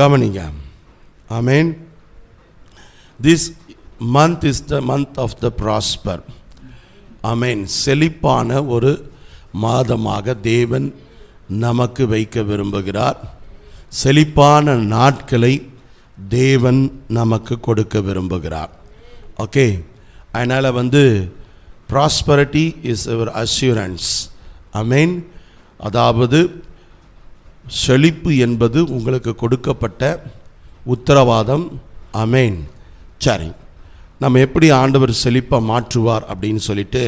கவனிங்க I mean this month is the month of the prosper I mean செழிப்பான ஒரு மாதமாக தேவன் நமக்கு வைக்க விரும்புகிறார் செழிப்பான நாட்களை தேவன் நமக்கு கொடுக்க விரும்புகிறார் ஓகே அதனால் வந்து ப்ராஸ்பரிட்டி இஸ் அவர் அஷ்யூரன்ஸ் ஐ மீன் அதாவது செழிப்பு என்பது உங்களுக்கு கொடுக்கப்பட்ட உத்தரவாதம் அமேன் சரி நம்ம எப்படி ஆண்டவர் செழிப்பை மாற்றுவார் அப்படின்னு சொல்லிட்டு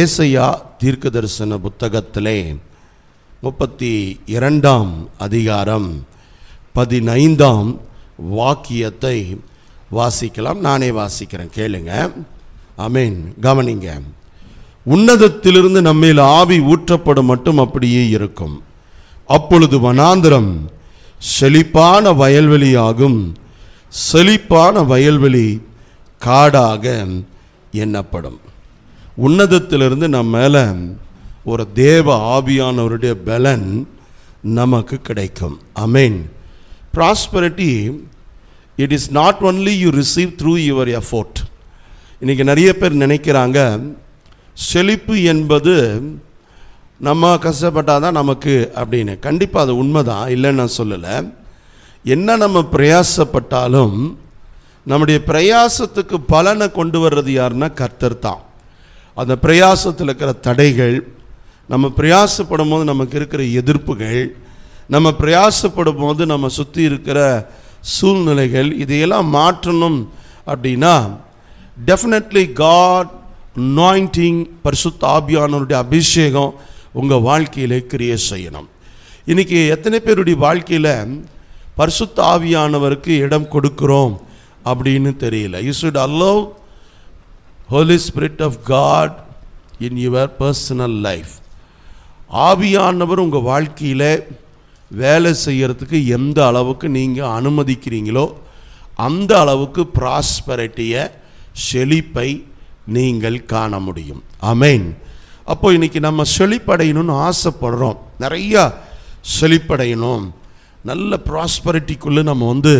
ஏசையா தீர்க்க தரிசன புத்தகத்திலே முப்பத்தி இரண்டாம் அதிகாரம் பதினைந்தாம் வாக்கியத்தை வாசிக்கலாம் நானே வாசிக்கிறேன் கேளுங்க அமேன் கவனிங்க உன்னதத்திலிருந்து நம்மில் ஆவி ஊற்றப்படும் மட்டும் அப்படியே இருக்கும் அப்பொழுது வனாந்திரம் செழிப்பான வயல்வெளியாகும் செழிப்பான வயல்வெளி காடாக எண்ணப்படும் உன்னதத்திலிருந்து நம்ம மேலே ஒரு தேவ ஆவியானவருடைய பலன் நமக்கு கிடைக்கும் amen prosperity it is not only you receive through your effort இன்றைக்கி நிறைய பேர் நினைக்கிறாங்க செழிப்பு என்பது நம்ம கஷ்டப்பட்டால் தான் நமக்கு அப்படின்னு கண்டிப்பாக அது உண்மை தான் இல்லைன்னு நான் சொல்லலை என்ன நம்ம பிரயாசப்பட்டாலும் நம்முடைய பிரயாசத்துக்கு பலனை கொண்டு வர்றது யாருன்னா கர்த்தர் தான் அந்த பிரயாசத்தில் இருக்கிற தடைகள் நம்ம பிரயாசப்படும் போது நமக்கு இருக்கிற எதிர்ப்புகள் நம்ம பிரயாசப்படும் போது நம்ம சுற்றி இருக்கிற சூழ்நிலைகள் இதையெல்லாம் மாற்றணும் அப்படின்னா டெஃபினெட்லி காட் நாயிண்டிங் பரிசுத்த ஆபியானவருடைய அபிஷேகம் உங்கள் வாழ்க்கையில் கிரியே செய்யணும் இன்றைக்கி எத்தனை பேருடைய வாழ்க்கையில் பரிசுத்த ஆவியானவருக்கு இடம் கொடுக்குறோம் அப்படின்னு தெரியல you should allow holy spirit of God in your personal life ஆவியானவர் உங்கள் வாழ்க்கையில் வேலை செய்கிறதுக்கு எந்த அளவுக்கு நீங்கள் அனுமதிக்கிறீங்களோ அந்த அளவுக்கு ப்ராஸ்பரிட்டியை செழிப்பை நீங்கள் காண முடியும் அமேன் அப்போ இன்றைக்கி நம்ம செழிப்படையணும்னு ஆசைப்படுறோம் நிறையா செழிப்படையணும் நல்ல ப்ராஸ்பரிட்டிக்குள்ளே நம்ம வந்து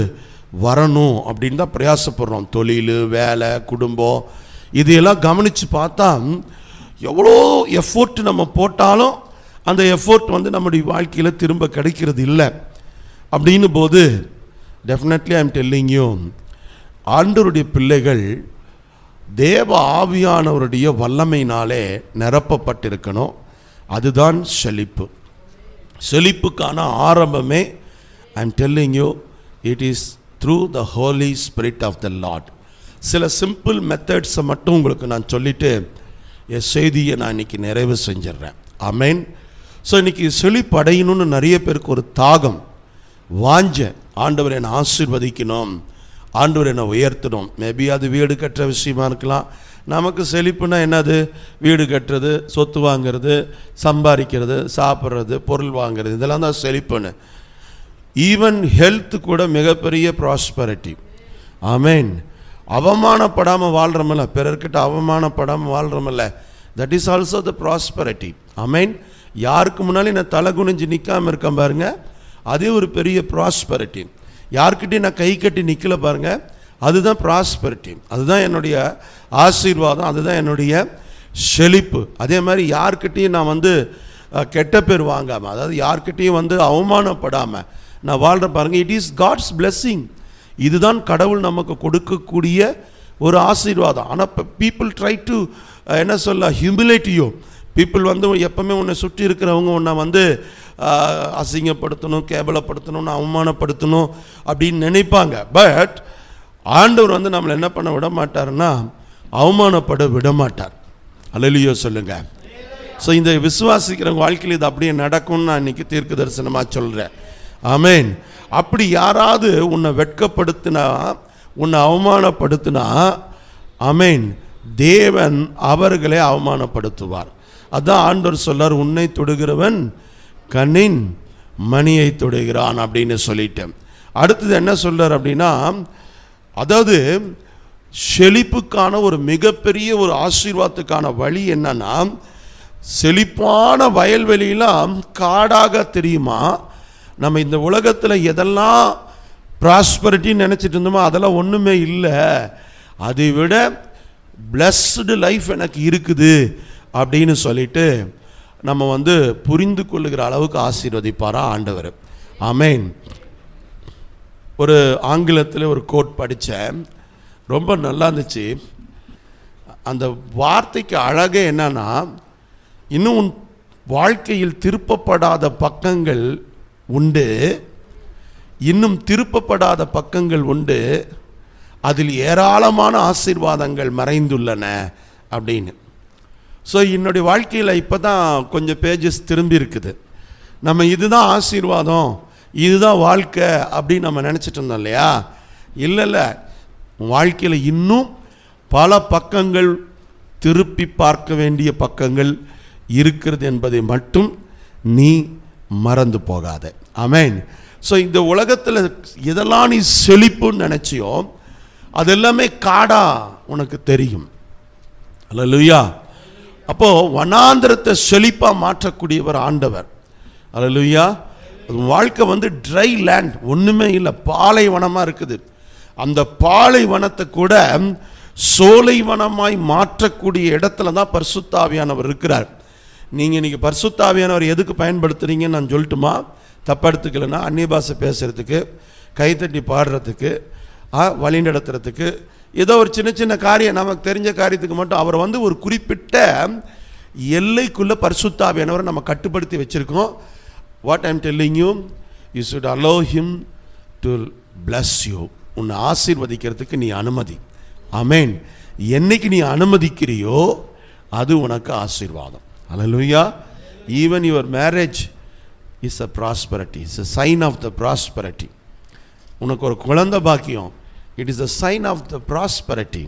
வரணும் அப்படின்னு தான் பிரயாசப்படுறோம் தொழில் வேலை குடும்பம் இதையெல்லாம் கவனித்து பார்த்தா எவ்வளோ எஃபோர்ட் நம்ம போட்டாலும் அந்த எஃபோர்ட் வந்து நம்முடைய வாழ்க்கையில் திரும்ப கிடைக்கிறது இல்லை அப்படின்னு போது டெஃபினெட்லி ஐம் டெல்லிங்கும் யூ பிள்ளைகள் தேவ ஆவியானவருடைய வல்லமையினாலே நிரப்பப்பட்டிருக்கணும் அதுதான் செழிப்பு செழிப்புக்கான ஆரம்பமே I am telling you it is through the holy spirit of the Lord சில சிம்பிள் மெத்தட்ஸை மட்டும் உங்களுக்கு நான் சொல்லிவிட்டு என் செய்தியை நான் இன்றைக்கி நிறைவு செஞ்சிட்றேன் அமேன் ஸோ இன்றைக்கி செழிப்படையணும்னு நிறைய பேருக்கு ஒரு தாகம் வாஞ்ச ஆண்டவர் என்னை ஆசிர்வதிக்கணும் ஆண்டவர் என்னை உயர்த்தணும் மேபி அது வீடு கட்டுற விஷயமா இருக்கலாம் நமக்கு செழிப்புனா என்னது வீடு கட்டுறது சொத்து வாங்கிறது சம்பாதிக்கிறது சாப்பிட்றது பொருள் வாங்கிறது இதெல்லாம் தான் செழிப்புன்னு ஈவன் ஹெல்த் கூட மிகப்பெரிய ப்ராஸ்பரிட்டி ஆமேன் அவமானப்படாமல் வாழ்கிறோமில்ல பிறர்கிட்ட அவமானப்படாமல் வாழ்கிறோமில்ல that is also the prosperity amen யாருக்கு முன்னாலும் என்னை தலை குனிஞ்சு நிற்காமல் இருக்கேன் பாருங்க அதே ஒரு பெரிய ப்ராஸ்பரிட்டி யார்கிட்டையும் நான் கை கட்டி நிற்கல பாருங்கள் அதுதான் ப்ராஸ்பரிட்டி அதுதான் என்னுடைய ஆசீர்வாதம் அதுதான் என்னுடைய செழிப்பு அதே மாதிரி யார்கிட்டையும் நான் வந்து கெட்ட பேர் வாங்காமல் அதாவது யார்கிட்டையும் வந்து அவமானப்படாமல் நான் வாழ்கிற பாருங்கள் இட் இஸ் காட்ஸ் பிளெஸ்ஸிங் இதுதான் கடவுள் நமக்கு கொடுக்கக்கூடிய ஒரு ஆசீர்வாதம் ஆனால் இப்போ பீப்புள் ட்ரை டு என்ன சொல்ல ஹியூமிலேட் பீப்புள் வந்து எப்போவுமே உன்னை சுற்றி இருக்கிறவங்க உன்னை வந்து அசிங்கப்படுத்தணும் கேபலப்படுத்தணும் அவமானப்படுத்தணும் அப்படின்னு நினைப்பாங்க பட் ஆண்டவர் வந்து நம்மளை என்ன பண்ண விட மாட்டார்னா அவமானப்பட விட மாட்டார் அலலியோ சொல்லுங்கள் ஸோ இந்த விசுவாசிக்கிறவங்க வாழ்க்கையில் இது அப்படியே நடக்கும்னு நான் இன்றைக்கி தீர்க்க தரிசனமாக சொல்கிறேன் ஆமேன் அப்படி யாராவது உன்னை வெட்கப்படுத்தினா உன்னை அவமானப்படுத்தினா அமேன் தேவன் அவர்களை அவமானப்படுத்துவார் அதான் ஆண்டவர் சொல்லார் உன்னை தொடுகிறவன் கண்ணின் மணியை தொடுகிறான் அப்படின்னு சொல்லிட்டேன் அடுத்தது என்ன சொல்கிறார் அப்படின்னா அதாவது செழிப்புக்கான ஒரு மிகப்பெரிய ஒரு ஆசீர்வாதத்துக்கான வழி என்னன்னா செழிப்பான வயல்வெளியெல்லாம் காடாக தெரியுமா நம்ம இந்த உலகத்தில் எதெல்லாம் ப்ராஸ்பரிட்டின்னு நினச்சிட்டு இருந்தோமோ அதெல்லாம் ஒன்றுமே இல்லை அதை விட பிளஸ்டு லைஃப் எனக்கு இருக்குது அப்படின்னு சொல்லிட்டு நம்ம வந்து புரிந்து கொள்ளுகிற அளவுக்கு ஆசீர்வதிப்பாரா ஆண்டவர் ஆமேன் ஒரு ஆங்கிலத்தில் ஒரு கோட் படித்தேன் ரொம்ப நல்லா இருந்துச்சு அந்த வார்த்தைக்கு அழகு என்னன்னா இன்னும் உன் வாழ்க்கையில் திருப்பப்படாத பக்கங்கள் உண்டு இன்னும் திருப்பப்படாத பக்கங்கள் உண்டு அதில் ஏராளமான ஆசீர்வாதங்கள் மறைந்துள்ளன அப்படின்னு ஸோ என்னுடைய வாழ்க்கையில் இப்போ தான் கொஞ்சம் பேஜஸ் திரும்பி இருக்குது நம்ம இதுதான் ஆசீர்வாதம் இதுதான் வாழ்க்கை அப்படின்னு நம்ம நினச்சிட்டு இருந்தோம் இல்லையா இல்லை இல்லை வாழ்க்கையில் இன்னும் பல பக்கங்கள் திருப்பி பார்க்க வேண்டிய பக்கங்கள் இருக்கிறது என்பதை மட்டும் நீ மறந்து போகாத அமேன் ஸோ இந்த உலகத்தில் எதெல்லாம் நீ செழிப்புன்னு நினச்சியோ அதெல்லாமே காடாக உனக்கு தெரியும் அல்ல லுயா அப்போது வனாந்திரத்தை செழிப்பாக மாற்றக்கூடியவர் ஆண்டவர் அலலுயா வாழ்க்கை வந்து ட்ரை லேண்ட் ஒன்றுமே இல்லை பாலைவனமாக இருக்குது அந்த பாலைவனத்தை கூட சோலைவனமாய் மாற்றக்கூடிய இடத்துல தான் பர்சுத்தாவியானவர் இருக்கிறார் நீங்கள் இன்றைக்கி பர்சுத்தாவியானவர் எதுக்கு பயன்படுத்துகிறீங்கன்னு நான் சொல்லட்டுமா தப்ப எடுத்துக்கலன்னா அன்னிய பாசை பேசுகிறதுக்கு கைத்தட்டி பாடுறதுக்கு வழி நடத்துறதுக்கு ஏதோ ஒரு சின்ன சின்ன காரியம் நமக்கு தெரிஞ்ச காரியத்துக்கு மட்டும் அவர் வந்து ஒரு குறிப்பிட்ட எல்லைக்குள்ளே பரிசுத்தாவியானவரை நம்ம கட்டுப்படுத்தி வச்சுருக்கோம் what I'm telling you you should allow him to bless you உன்னை ஆசீர்வதிக்கிறதுக்கு நீ அனுமதி அமேன் என்னைக்கு நீ அனுமதிக்கிறியோ அது உனக்கு ஆசீர்வாதம் hallelujah even your marriage is a prosperity is a sign of the prosperity உனக்கு ஒரு குழந்த பாக்கியம் it is the sign of the prosperity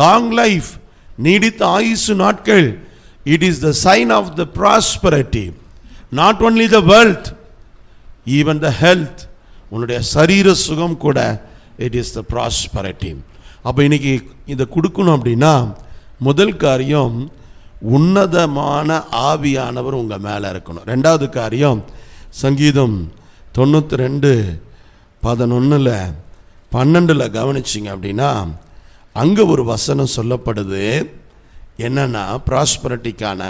long life நீடித்த ஆயுசு நாட்கள் it is the sign of the prosperity not only the wealth even the health உன்னுடைய சரீர சுகம் கூட இட் இஸ் த ப்ராஸ்பரட்டி அப்போ இன்னைக்கு இதை கொடுக்கணும் அப்படின்னா முதல் காரியம் உன்னதமான ஆவியானவர் உங்கள் மேலே இருக்கணும் ரெண்டாவது காரியம் சங்கீதம் தொண்ணூற்றி ரெண்டு பதினொன்றில் பன்னெண்டில் கவனிச்சிங்க அப்படின்னா அங்கே ஒரு வசனம் சொல்லப்படுது என்னன்னா ப்ராஸ்பரட்டிக்கான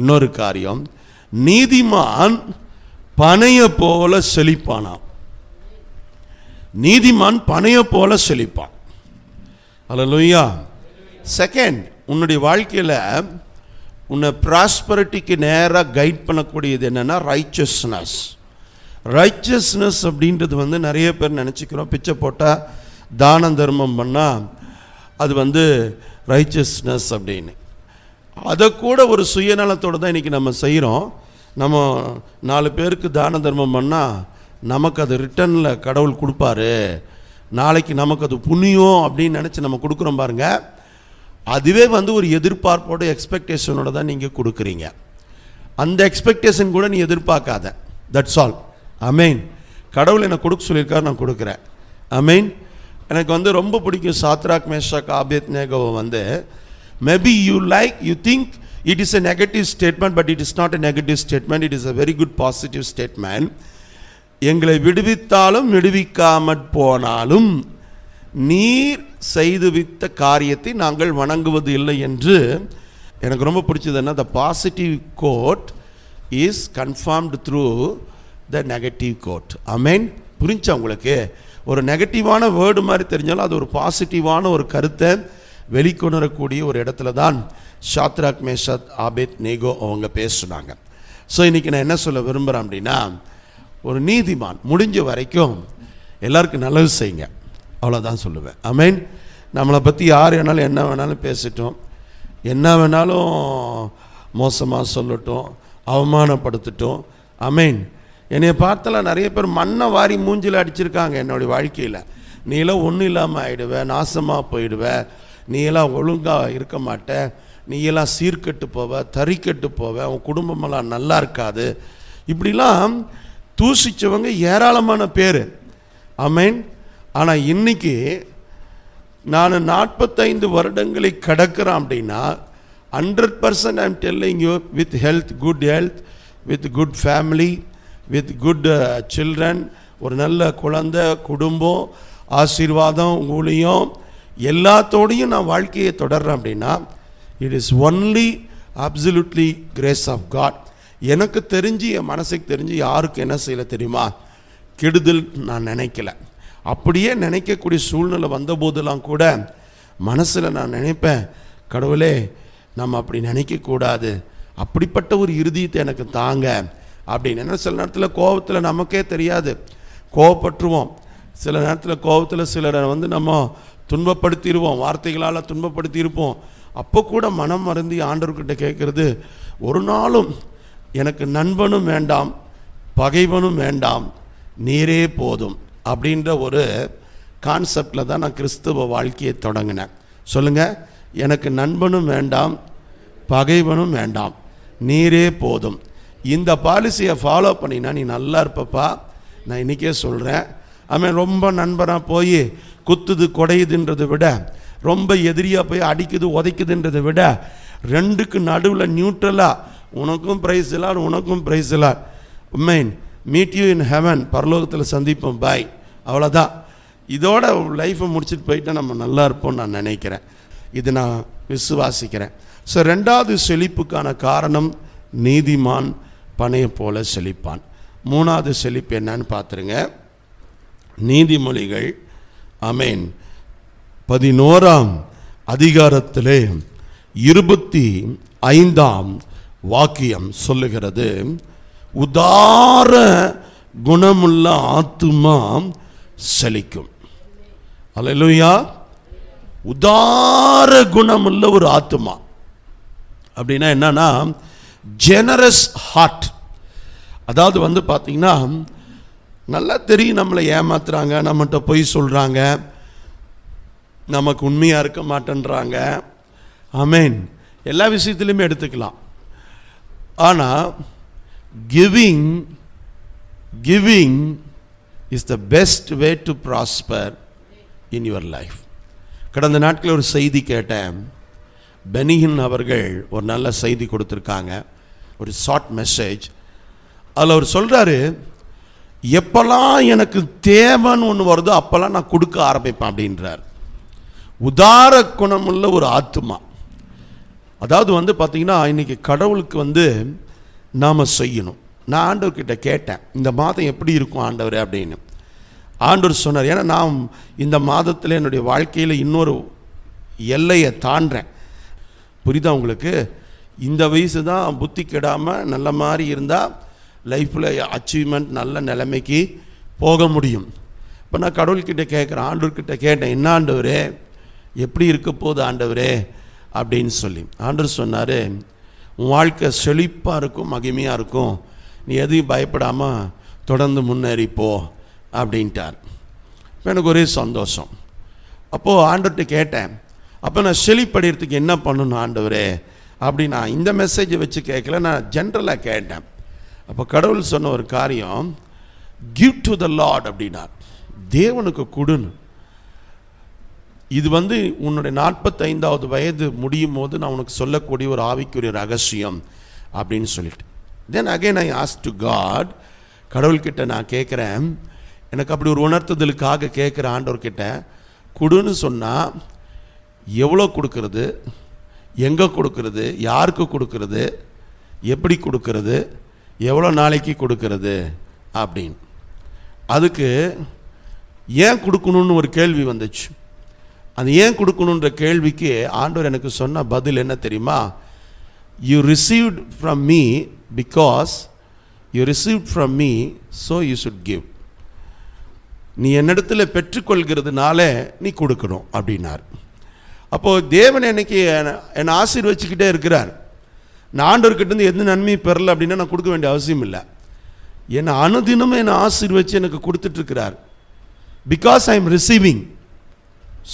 இன்னொரு காரியம் நீதிமான் பனைய போல செழிப்பானாம் நீதிமான் பனைய போல செழிப்பான் ஹலோ லூயா செகண்ட் உன்னுடைய வாழ்க்கையில் உன்னை ப்ராஸ்பரிட்டிக்கு நேராக கைட் பண்ணக்கூடியது என்னென்னா ரைச்சஸ்னஸ் ரைச்சஸ்னஸ் அப்படின்றது வந்து நிறைய பேர் நினச்சிக்கிறோம் பிச்சை போட்டால் தான தர்மம் பண்ணால் அது வந்து ரைச்சஸ்னஸ் அப்படின்னு அதை கூட ஒரு சுயநலத்தோடு தான் இன்றைக்கி நம்ம செய்கிறோம் நம்ம நாலு பேருக்கு தான தர்மம் பண்ணால் நமக்கு அது ரிட்டனில் கடவுள் கொடுப்பாரு நாளைக்கு நமக்கு அது புண்ணியம் அப்படின்னு நினச்சி நம்ம கொடுக்குறோம் பாருங்கள் அதுவே வந்து ஒரு எதிர்பார்ப்போட எக்ஸ்பெக்டேஷனோட தான் நீங்கள் கொடுக்குறீங்க அந்த எக்ஸ்பெக்டேஷன் கூட நீ எதிர்பார்க்காத தட்ஸ் ஆல் அமேன் கடவுள் என்னை கொடுக்க சொல்லியிருக்காரு நான் கொடுக்குறேன் அமேன் எனக்கு வந்து ரொம்ப பிடிக்கும் சாத்ராக் மேஷாக் ஆபியத் நேகோவை வந்து maybe you like you think it is a negative statement but it is not a negative statement it is a very good positive statement எங்களை விடுவித்தாலும் விடுவிக்காமற் போனாலும் நீர் செய்துவித்த காரியத்தை நாங்கள் வணங்குவது இல்லை என்று எனக்கு ரொம்ப பிடிச்சது என்ன the positive quote is confirmed through the negative quote amen புரிஞ்சா உங்களுக்கு ஒரு நெகட்டிவான வேர்டு மாதிரி தெரிஞ்சாலும் அது ஒரு பாசிட்டிவான ஒரு கருத்தை வெளிக்கொணரக்கூடிய ஒரு இடத்துல தான் ஷாத்ராக் மேஷத் ஆபேத் நேகோ அவங்க பேசுனாங்க ஸோ இன்றைக்கி நான் என்ன சொல்ல விரும்புகிறேன் அப்படின்னா ஒரு நீதிமான் முடிஞ்ச வரைக்கும் எல்லாருக்கும் நல்லது செய்யுங்க அவ்வளோதான் சொல்லுவேன் ஐ மீன் நம்மளை பற்றி யார் வேணாலும் என்ன வேணாலும் பேசிட்டோம் என்ன வேணாலும் மோசமாக சொல்லட்டும் அவமானப்படுத்திட்டோம் ஐ மீன் என்னை பார்த்தெல்லாம் நிறைய பேர் மண்ணை வாரி மூஞ்சில் அடிச்சிருக்காங்க என்னுடைய வாழ்க்கையில் நீலாம் ஒன்றும் இல்லாமல் ஆகிடுவேன் நாசமாக போயிடுவேன் நீ எல்லாம் ஒழுங்காக இருக்க மாட்ட நீ எல்லாம் சீர்கெட்டு போவ தறிக்கெட்டு போவ உன் குடும்பமெல்லாம் நல்லா இருக்காது இப்படிலாம் தூசிச்சவங்க ஏராளமான பேர் அமேன் ஆனால் இன்றைக்கி நான் நாற்பத்தைந்து வருடங்களை கடக்கிறேன் அப்படின்னா hundred percent I'm telling you with health good health with good family with good children ஒரு நல்ல குழந்த குடும்பம் ஆசீர்வாதம் உங்களையும் எல்லாத்தோடையும் நான் வாழ்க்கையை தொடர்றேன் அப்படின்னா it is only absolutely grace of God எனக்கு தெரிஞ்சு என் மனசுக்கு தெரிஞ்சு யாருக்கு என்ன செய்யலை தெரியுமா கெடுதல் நான் நினைக்கல அப்படியே நினைக்கக்கூடிய சூழ்நிலை வந்தபோதெல்லாம் கூட மனசில் நான் நினைப்பேன் கடவுளே நம்ம அப்படி நினைக்கக்கூடாது அப்படிப்பட்ட ஒரு இறுதியத்தை எனக்கு தாங்க அப்படின்னு சில நேரத்தில் கோபத்தில் நமக்கே தெரியாது கோவப்பற்றுவோம் சில நேரத்தில் கோபத்தில் சிலரை வந்து நம்ம துன்பப்படுத்திடுவோம் வார்த்தைகளால் துன்பப்படுத்தியிருப்போம் அப்போ கூட மனம் மருந்தி ஆண்டவர்கிட்ட கேட்குறது ஒரு நாளும் எனக்கு நண்பனும் வேண்டாம் பகைவனும் வேண்டாம் நீரே போதும் அப்படின்ற ஒரு கான்செப்டில் தான் நான் கிறிஸ்துவ வாழ்க்கையை தொடங்கினேன் சொல்லுங்கள் எனக்கு நண்பனும் வேண்டாம் பகைவனும் வேண்டாம் நீரே போதும் இந்த பாலிசியை ஃபாலோ பண்ணினா நீ நல்லா இருப்பப்பா நான் இன்றைக்கே சொல்கிறேன் அவன் ரொம்ப நண்பராக போய் குத்துது குடையுதுன்றதை விட ரொம்ப எதிரியாக போய் அடிக்குது உதைக்குதுன்றதை விட ரெண்டுக்கு நடுவில் நியூட்ரலாக உனக்கும் ப்ரைஸ் இல்லார் உனக்கும் ப்ரைஸ் இல்லார் மெயின் மீட் யூ இன் ஹெவன் பரலோகத்தில் சந்திப்போம் பாய் அவ்வளோதான் இதோட லைஃப்பை முடிச்சுட்டு போயிட்டு நம்ம நல்லா இருப்போம்னு நான் நினைக்கிறேன் இது நான் விசுவாசிக்கிறேன் ஸோ ரெண்டாவது செழிப்புக்கான காரணம் நீதிமான் பனையை போல செழிப்பான் மூணாவது செழிப்பு என்னன்னு பார்த்துருங்க நீதிமொழிகள் அமேன் பதினோராம் அதிகாரத்திலே இருபத்தி ஐந்தாம் வாக்கியம் சொல்லுகிறது உதார குணமுள்ள ஆத்துமா செழிக்கும் அலையா உதார குணமுள்ள ஒரு ஆத்துமா அப்படின்னா என்னன்னா ஜெனரஸ் ஹார்ட் அதாவது வந்து பார்த்திங்கன்னா நல்லா தெரியும் நம்மளை ஏமாத்துறாங்க நம்மகிட்ட பொய் சொல்கிறாங்க நமக்கு உண்மையாக இருக்க மாட்டேன்றாங்க அமேன் எல்லா விஷயத்துலையுமே எடுத்துக்கலாம் ஆனால் giving giving is the best way to prosper in your life கடந்த நாட்களில் ஒரு செய்தி கேட்டேன் பெனிஹின் அவர்கள் ஒரு நல்ல செய்தி கொடுத்துருக்காங்க ஒரு ஷார்ட் மெசேஜ் அதில் அவர் சொல்கிறாரு எப்போல்லாம் எனக்கு தேவைன்னு ஒன்று வருதோ அப்போல்லாம் நான் கொடுக்க ஆரம்பிப்பேன் அப்படின்றார் உதார குணமுள்ள ஒரு ஆத்மா அதாவது வந்து பார்த்திங்கன்னா இன்றைக்கி கடவுளுக்கு வந்து நாம் செய்யணும் நான் ஆண்டவர்கிட்ட கேட்டேன் இந்த மாதம் எப்படி இருக்கும் ஆண்டவர் அப்படின்னு ஆண்டவர் சொன்னார் ஏன்னா நான் இந்த மாதத்தில் என்னுடைய வாழ்க்கையில் இன்னொரு எல்லையை தாண்டேன் புரிதா உங்களுக்கு இந்த வயசு தான் புத்தி கெடாமல் நல்ல மாதிரி இருந்தால் லைஃப்பில் அச்சீவ்மெண்ட் நல்ல நிலைமைக்கு போக முடியும் இப்போ நான் கடவுள்கிட்ட கேட்குறேன் ஆண்டவர்கிட்ட கேட்டேன் என்ன ஆண்டவரே எப்படி இருக்க போகுது ஆண்டவரே அப்படின்னு சொல்லி ஆண்டவர் சொன்னார் உன் வாழ்க்கை செழிப்பாக இருக்கும் மகிமையாக இருக்கும் நீ எதையும் பயப்படாமல் தொடர்ந்து முன்னேறிப்போ அப்படின்ட்டார் எனக்கு ஒரே சந்தோஷம் அப்போது ஆண்டர்கிட்ட கேட்டேன் அப்போ நான் செழிப்படைகிறதுக்கு என்ன பண்ணணும் ஆண்டவரே அப்படி நான் இந்த மெசேஜை வச்சு கேட்கல நான் ஜென்ரலாக கேட்டேன் அப்போ கடவுள் சொன்ன ஒரு காரியம் கிவ் டு த லார்ட் அப்படின்னா தேவனுக்கு கொடுன்னு இது வந்து உன்னுடைய நாற்பத்தைந்தாவது வயது முடியும் போது நான் உனக்கு சொல்லக்கூடிய ஒரு ஆவிக்குரிய ரகசியம் அப்படின்னு சொல்லிட்டு then again I ask to God கடவுள்கிட்ட நான் கேட்குறேன் எனக்கு அப்படி ஒரு உணர்த்துதலுக்காக கேட்குற ஆண்டவர்கிட்ட கொடுன்னு சொன்னால் எவ்வளோ கொடுக்கறது எங்கே கொடுக்கறது யாருக்கு கொடுக்கறது எப்படி கொடுக்கறது எவ்வளோ நாளைக்கு கொடுக்கறது அப்படின்னு அதுக்கு ஏன் கொடுக்கணும்னு ஒரு கேள்வி வந்துச்சு அது ஏன் கொடுக்கணுன்ற கேள்விக்கு ஆண்டவர் எனக்கு சொன்ன பதில் என்ன தெரியுமா you received from me because you received from me so you should give நீ என்னிடத்தில் பெற்றுக்கொள்கிறதுனால நீ கொடுக்கணும் அப்படின்னார் அப்போது தேவன் எனக்கு என்னை என்னை ஆசீர்வச்சிக்கிட்டே இருக்கிறார் நான் ஆண்டவர்கிட்டேருந்து எந்த நன்மையும் பெறல அப்படின்னா நான் கொடுக்க வேண்டிய அவசியம் இல்லை என்னை அனுதினமும் என்னை ஆசீர்வச்சு எனக்கு கொடுத்துட்ருக்கிறார் because I am receiving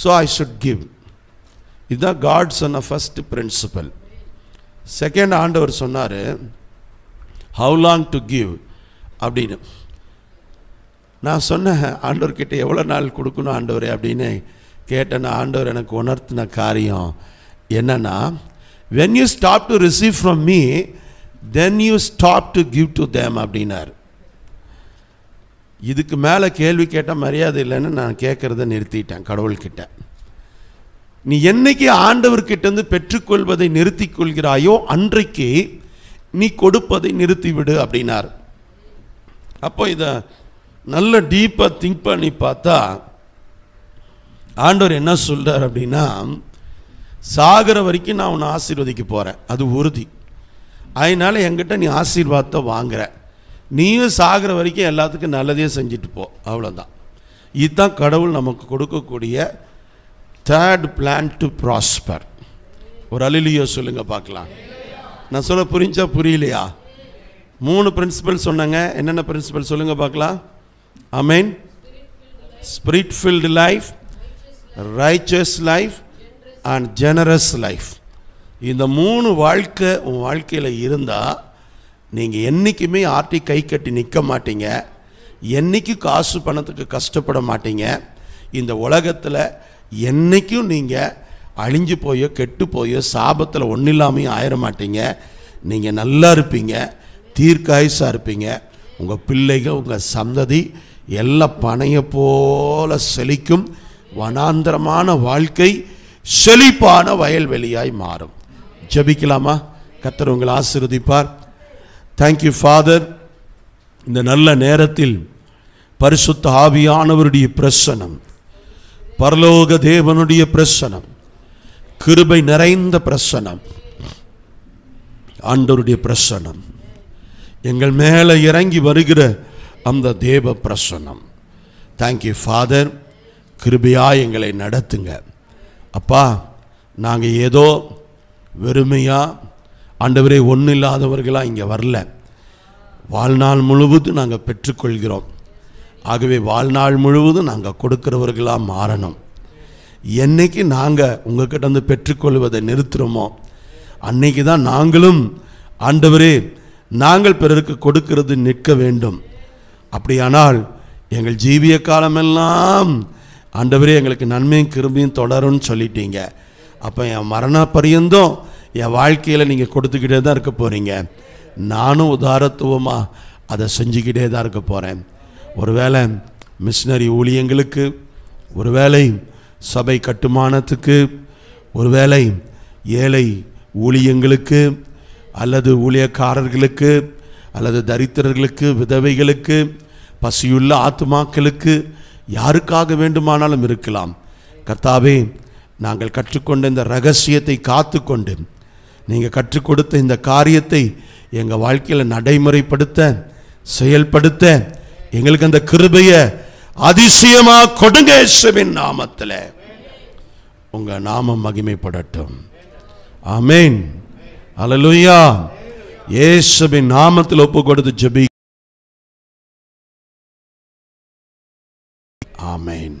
so I should give இதுதான் காட் சொன்ன ஃபஸ்ட் பிரின்சிபல் செகண்ட் ஆண்டவர் சொன்னார் ஹவு லாங் டு கிவ் அப்படின்னு நான் சொன்னேன் ஆண்டவர்கிட்ட எவ்வளோ நாள் கொடுக்கணும் ஆண்டவரே அப்படின்னு கேட்டேன் ஆண்டவர் எனக்கு உணர்த்தின காரியம் என்னென்னா when you stop to receive from me then you stop to give to them அப்படின்னார் இதுக்கு மேலே கேள்வி கேட்டால் மரியாதை இல்லைன்னு நான் கேட்குறத நிறுத்திட்டேன் கடவுள்கிட்ட நீ என்னைக்கு ஆண்டவர்கிட்டேருந்து பெற்றுக்கொள்வதை நிறுத்தி கொள்கிறாயோ அன்றைக்கு நீ கொடுப்பதை நிறுத்திவிடு அப்படின்னார் அப்போ இதை நல்ல டீப்பாக திங்க் பண்ணி பார்த்தா ஆண்டவர் என்ன சொல்கிறார் அப்படின்னா சாகிற வரைக்கும் நான் உன்னை ஆசீர்வதிக்க போகிறேன் அது உறுதி அதனால் என்கிட்ட நீ ஆசீர்வாதத்தை வாங்குற நீயும் சாகிற வரைக்கும் எல்லாத்துக்கும் நல்லதே செஞ்சுட்டு போ அவ்வளோதான் இதுதான் கடவுள் நமக்கு கொடுக்கக்கூடிய தேர்ட் பிளான் டு ப்ராஸ்பர் ஒரு அலிலியோ சொல்லுங்கள் பார்க்கலாம் நான் சொல்ல புரிஞ்சா புரியலையா மூணு பிரின்சிபல் சொன்னாங்க என்னென்ன பிரின்சிபல் சொல்லுங்கள் பார்க்கலாம் I mean spirit filled life riches life and generous life இந்த மூணு வாழ்க்கை உன் வாழ்க்கையில் இருந்தால் நீங்கள் என்றைக்குமே ஆர்டி கை கட்டி நிற்க மாட்டீங்க என்றைக்கும் காசு பணத்துக்கு கஷ்டப்பட மாட்டீங்க இந்த உலகத்தில் என்றைக்கும் நீங்கள் அழிஞ்சு போயோ கெட்டு போயோ சாபத்தில் ஒன்றும் இல்லாமையும் ஆயிட மாட்டீங்க நீங்கள் நல்லா இருப்பீங்க தீர்க்காயுசாக இருப்பீங்க உங்கள் பிள்ளைகள் உங்கள் சந்ததி எல்லா பனையை போல செழிக்கும் வனாந்திரமான வாழ்க்கை செழிப்பான வயல்வெளியாய் மாறும் ஜபிக்கலாமா கத்தர் உங்களை ஆசிர்வதிப்பார் தேங்க்யூ ஃபாதர் இந்த நல்ல நேரத்தில் பரிசுத்த ஆவியானவருடைய பிரசனம் பரலோக தேவனுடைய பிரசனம் கிருபை நிறைந்த பிரசனம் ஆண்டவருடைய பிரசனம் எங்கள் மேலே இறங்கி வருகிற அந்த தேவ பிரசனம் தேங்க்யூ ஃபாதர் கிருபையாக எங்களை நடத்துங்க அப்பா நாங்கள் ஏதோ வெறுமையாக ஆண்டவரே ஒன்றும் இல்லாதவர்களாக இங்கே வரல வாழ்நாள் முழுவதும் நாங்கள் பெற்றுக்கொள்கிறோம் ஆகவே வாழ்நாள் முழுவதும் நாங்கள் கொடுக்குறவர்களாக மாறணும் என்னைக்கு நாங்கள் உங்கள்கிட்ட வந்து பெற்றுக்கொள்வதை நிறுத்துகிறோமோ அன்னைக்கு தான் நாங்களும் ஆண்டவரே நாங்கள் பிறருக்கு கொடுக்கிறது நிற்க வேண்டும் அப்படியானால் எங்கள் ஜீவிய காலமெல்லாம் ஆண்டவரே எங்களுக்கு நன்மையும் கிருமையும் தொடரும்னு சொல்லிட்டீங்க அப்போ என் மரண பரியந்தம் என் வாழ்க்கையில் நீங்கள் கொடுத்துக்கிட்டே தான் இருக்க போகிறீங்க நானும் உதாரத்துவமாக அதை செஞ்சுக்கிட்டே தான் இருக்க போகிறேன் ஒருவேளை மிஷினரி ஊழியங்களுக்கு ஒருவேளை சபை கட்டுமானத்துக்கு ஒருவேளை ஏழை ஊழியங்களுக்கு அல்லது ஊழியக்காரர்களுக்கு அல்லது தரித்திரர்களுக்கு விதவைகளுக்கு பசியுள்ள ஆத்மாக்களுக்கு யாருக்காக வேண்டுமானாலும் இருக்கலாம் கர்த்தாவே நாங்கள் கற்றுக்கொண்ட இந்த ரகசியத்தை காத்து கொண்டு நீங்கள் கற்றுக் கொடுத்த இந்த காரியத்தை எங்கள் வாழ்க்கையில் நடைமுறைப்படுத்த செயல்படுத்த எங்களுக்கு அந்த கிருபையை அதிசயமாக கொடுங்க இயேசுவின் நாமத்தில் உங்கள் நாமம் மகிமைப்படட்டும் ஆமேன் அலலுயா இயேசுவின் நாமத்தில் ஒப்பு கொடுத்து ஜபி Amén.